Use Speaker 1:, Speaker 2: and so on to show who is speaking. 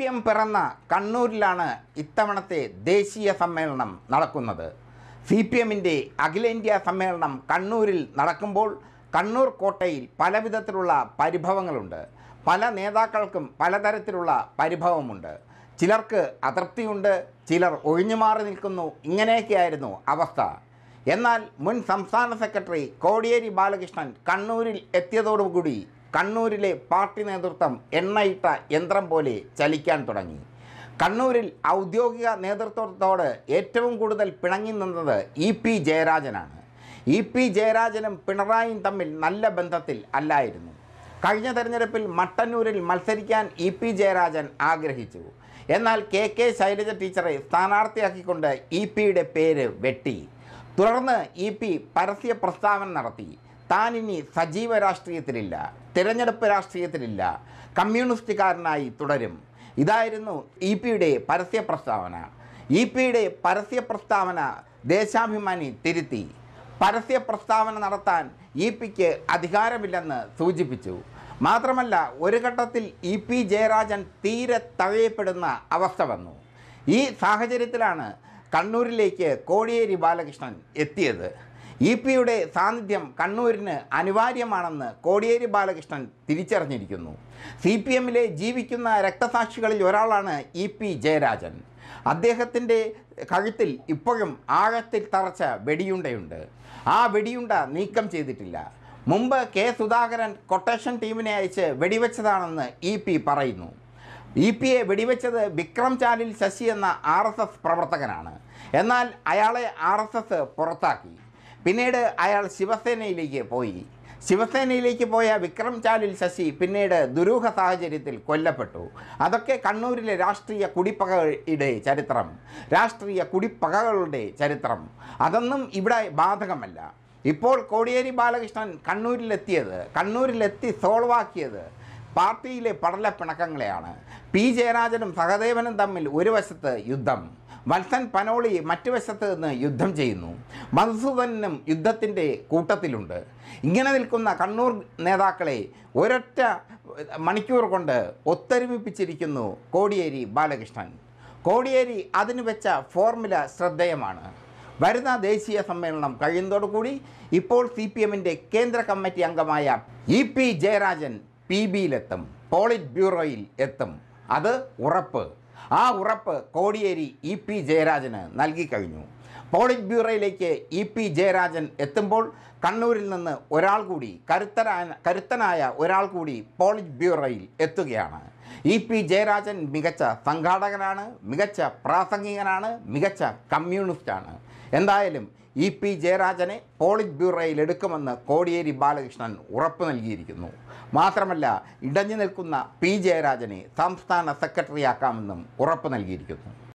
Speaker 1: P M പിറന്ന കണ്ണൂരിലാണ് ഇത്തവണത്തെ ദേശീയ സമ്മേളനം നടക്കുന്നത് സി പി എമ്മിൻ്റെ അഖിലേന്ത്യാ സമ്മേളനം കണ്ണൂരിൽ നടക്കുമ്പോൾ കണ്ണൂർ കോട്ടയിൽ പലവിധത്തിലുള്ള പരിഭവങ്ങളുണ്ട് പല നേതാക്കൾക്കും പലതരത്തിലുള്ള പരിഭവമുണ്ട് ചിലർക്ക് അതൃപ്തിയുണ്ട് ചിലർ ഒഴിഞ്ഞു മാറി നിൽക്കുന്നു ഇങ്ങനെയൊക്കെയായിരുന്നു അവസ്ഥ എന്നാൽ മുൻ സംസ്ഥാന സെക്രട്ടറി കോടിയേരി ബാലകൃഷ്ണൻ കണ്ണൂരിൽ എത്തിയതോടുകൂടി കണ്ണൂരിലെ പാർട്ടി നേതൃത്വം എണ്ണയിട്ട യന്ത്രം പോലെ ചലിക്കാൻ തുടങ്ങി കണ്ണൂരിൽ ഔദ്യോഗിക നേതൃത്വത്തോട് ഏറ്റവും കൂടുതൽ പിണങ്ങി നിന്നത് ഇ പി ജയരാജനാണ് ഇ പി ജയരാജനും പിണറായിയും തമ്മിൽ നല്ല ബന്ധത്തിൽ അല്ലായിരുന്നു കഴിഞ്ഞ തെരഞ്ഞെടുപ്പിൽ മട്ടന്നൂരിൽ മത്സരിക്കാൻ ഇ പി ജയരാജൻ ആഗ്രഹിച്ചു എന്നാൽ കെ കെ ശൈലജ ടീച്ചറെ സ്ഥാനാർത്ഥിയാക്കിക്കൊണ്ട് ഇ പിയുടെ പേര് വെട്ടി തുടർന്ന് ഇ പി പരസ്യ പ്രസ്താവന നടത്തി താനിനി സജീവ രാഷ്ട്രീയത്തിലില്ല തിരഞ്ഞെടുപ്പ് രാഷ്ട്രീയത്തിലില്ല കമ്മ്യൂണിസ്റ്റുകാരനായി തുടരും ഇതായിരുന്നു ഇ പിയുടെ പരസ്യ പ്രസ്താവന ഇ പിയുടെ പരസ്യ പ്രസ്താവന ദേശാഭിമാനി തിരുത്തി പരസ്യ പ്രസ്താവന നടത്താൻ ഇ പിക്ക് അധികാരമില്ലെന്ന് സൂചിപ്പിച്ചു മാത്രമല്ല ഒരു ഘട്ടത്തിൽ ഇ പി ജയരാജൻ തീരെ തഴയപ്പെടുന്ന അവസ്ഥ വന്നു ഈ സാഹചര്യത്തിലാണ് കണ്ണൂരിലേക്ക് കോടിയേരി ബാലകൃഷ്ണൻ എത്തിയത് ഇ പിയുടെ സാന്നിധ്യം കണ്ണൂരിന് അനിവാര്യമാണെന്ന് കോടിയേരി ബാലകൃഷ്ണൻ തിരിച്ചറിഞ്ഞിരിക്കുന്നു സി പി എമ്മിലെ ജീവിക്കുന്ന രക്തസാക്ഷികളിൽ ഒരാളാണ് ഇ പി ജയരാജൻ അദ്ദേഹത്തിൻ്റെ കഴുത്തിൽ ഇപ്പോഴും ആഴത്തിൽ തറച്ച വെടിയുണ്ടയുണ്ട് ആ വെടിയുണ്ട നീക്കം ചെയ്തിട്ടില്ല മുമ്പ് കെ സുധാകരൻ കൊട്ടേഷൻ ടീമിനെ അയച്ച് വെടിവെച്ചതാണെന്ന് ഇ പി പറയുന്നു ഇ പിയെ വെടിവെച്ചത് വിക്രം ചാലിൽ ശശി എന്ന ആർ പ്രവർത്തകനാണ് എന്നാൽ അയാളെ ആർ പുറത്താക്കി പിന്നീട് അയാൾ ശിവസേനയിലേക്ക് പോയി ശിവസേനയിലേക്ക് പോയ വിക്രം ചാലിൽ ശശി പിന്നീട് ദുരൂഹ സാഹചര്യത്തിൽ കൊല്ലപ്പെട്ടു അതൊക്കെ കണ്ണൂരിലെ രാഷ്ട്രീയ കുടിപ്പകയുടെ ചരിത്രം രാഷ്ട്രീയ കുടിപ്പകകളുടെ ചരിത്രം അതൊന്നും ഇവിടെ ബാധകമല്ല ഇപ്പോൾ കോടിയേരി ബാലകൃഷ്ണൻ കണ്ണൂരിലെത്തിയത് കണ്ണൂരിലെത്തി സോൾവാക്കിയത് പാർട്ടിയിലെ പടലപ്പിണക്കങ്ങളെയാണ് പി ജയരാജനും സഹദേവനും തമ്മിൽ ഒരു വശത്ത് യുദ്ധം വത്സൻ പനോളി മറ്റു വശത്ത് നിന്ന് യുദ്ധം ചെയ്യുന്നു മധുസൂദനും യുദ്ധത്തിൻ്റെ കൂട്ടത്തിലുണ്ട് ഇങ്ങനെ നിൽക്കുന്ന കണ്ണൂർ നേതാക്കളെ ഒരൊറ്റ മണിക്കൂർ കൊണ്ട് ഒത്തൊരുമിപ്പിച്ചിരിക്കുന്നു കോടിയേരി ബാലകൃഷ്ണൻ കോടിയേരി അതിന് വെച്ച ഫോർമുല ശ്രദ്ധേയമാണ് വരുന്ന ദേശീയ സമ്മേളനം കഴിയുന്നതോടുകൂടി ഇപ്പോൾ സി പി എമ്മിൻ്റെ കേന്ദ്ര കമ്മിറ്റി അംഗമായ ഇ പി ജയരാജൻ പി ബിയിലെത്തും പോളിറ്റ് ബ്യൂറോയിൽ എത്തും അത് ഉറപ്പ് ആ ഉറപ്പ് കോടിയേരി ഇ പി ജയരാജന് നൽകിക്കഴിഞ്ഞു പോളിറ്റ് ബ്യൂറോയിലേക്ക് ഇ പി ജയരാജൻ എത്തുമ്പോൾ കണ്ണൂരിൽ നിന്ന് ഒരാൾ കൂടി കരുത്തരായ കരുത്തനായ ഒരാൾ കൂടി പോളിറ്റ് ബ്യൂറോയിൽ എത്തുകയാണ് ഇ പി ജയരാജൻ മികച്ച സംഘാടകനാണ് മികച്ച പ്രാസംഗികനാണ് മികച്ച കമ്മ്യൂണിസ്റ്റാണ് എന്തായാലും ഇ പി ജയരാജനെ പോളിറ്റ് ബ്യൂറോയിൽ എടുക്കുമെന്ന് കോടിയേരി ബാലകൃഷ്ണൻ ഉറപ്പു നൽകിയിരിക്കുന്നു മാത്രമല്ല ഇടഞ്ഞു നിൽക്കുന്ന പി ജയരാജനെ സംസ്ഥാന സെക്രട്ടറിയാക്കാമെന്നും ഉറപ്പു നൽകിയിരിക്കുന്നു